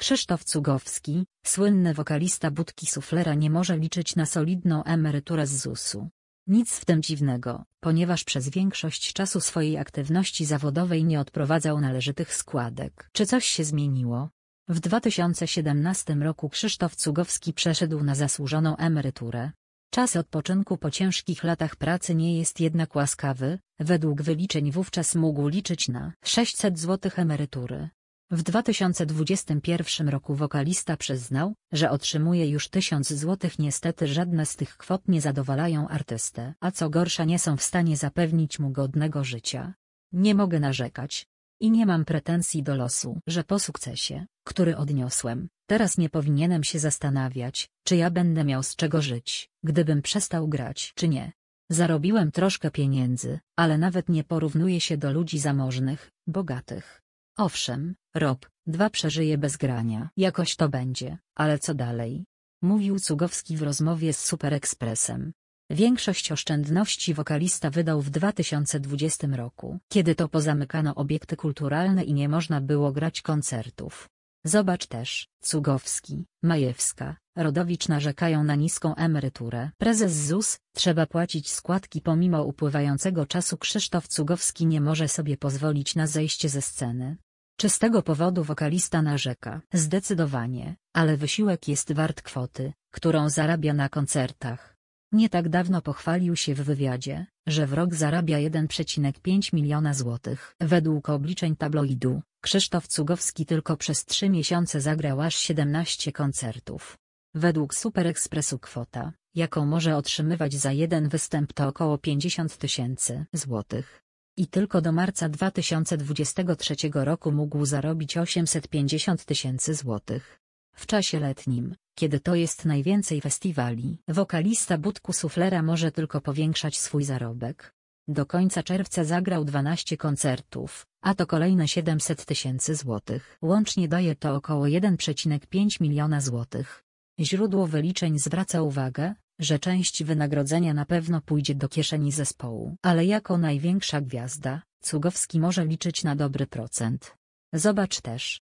Krzysztof Cugowski, słynny wokalista Budki Suflera nie może liczyć na solidną emeryturę z ZUS-u. Nic w tym dziwnego, ponieważ przez większość czasu swojej aktywności zawodowej nie odprowadzał należytych składek. Czy coś się zmieniło? W 2017 roku Krzysztof Cugowski przeszedł na zasłużoną emeryturę. Czas odpoczynku po ciężkich latach pracy nie jest jednak łaskawy, według wyliczeń wówczas mógł liczyć na 600 zł emerytury. W 2021 roku wokalista przyznał, że otrzymuje już tysiąc złotych niestety żadne z tych kwot nie zadowalają artystę, a co gorsza nie są w stanie zapewnić mu godnego życia. Nie mogę narzekać. I nie mam pretensji do losu, że po sukcesie, który odniosłem, teraz nie powinienem się zastanawiać, czy ja będę miał z czego żyć, gdybym przestał grać czy nie. Zarobiłem troszkę pieniędzy, ale nawet nie porównuję się do ludzi zamożnych, bogatych Owszem, Rob, dwa przeżyje bez grania. Jakoś to będzie, ale co dalej? Mówił Cugowski w rozmowie z Superekspresem. Większość oszczędności wokalista wydał w 2020 roku, kiedy to pozamykano obiekty kulturalne i nie można było grać koncertów. Zobacz też, Cugowski, Majewska, Rodowicz narzekają na niską emeryturę. Prezes ZUS, trzeba płacić składki pomimo upływającego czasu Krzysztof Cugowski nie może sobie pozwolić na zejście ze sceny. Czy z tego powodu wokalista narzeka? Zdecydowanie, ale wysiłek jest wart kwoty, którą zarabia na koncertach. Nie tak dawno pochwalił się w wywiadzie, że w rok zarabia 1,5 miliona złotych. Według obliczeń tabloidu, Krzysztof Cugowski tylko przez trzy miesiące zagrał aż 17 koncertów. Według SuperEkspresu kwota, jaką może otrzymywać za jeden występ to około 50 tysięcy złotych. I tylko do marca 2023 roku mógł zarobić 850 tysięcy złotych. W czasie letnim, kiedy to jest najwięcej festiwali, wokalista budku suflera może tylko powiększać swój zarobek, do końca czerwca zagrał 12 koncertów, a to kolejne 700 tysięcy złotych. Łącznie daje to około 1,5 miliona złotych. Źródło wyliczeń zwraca uwagę, że część wynagrodzenia na pewno pójdzie do kieszeni zespołu, ale jako największa gwiazda, Cugowski może liczyć na dobry procent. Zobacz też,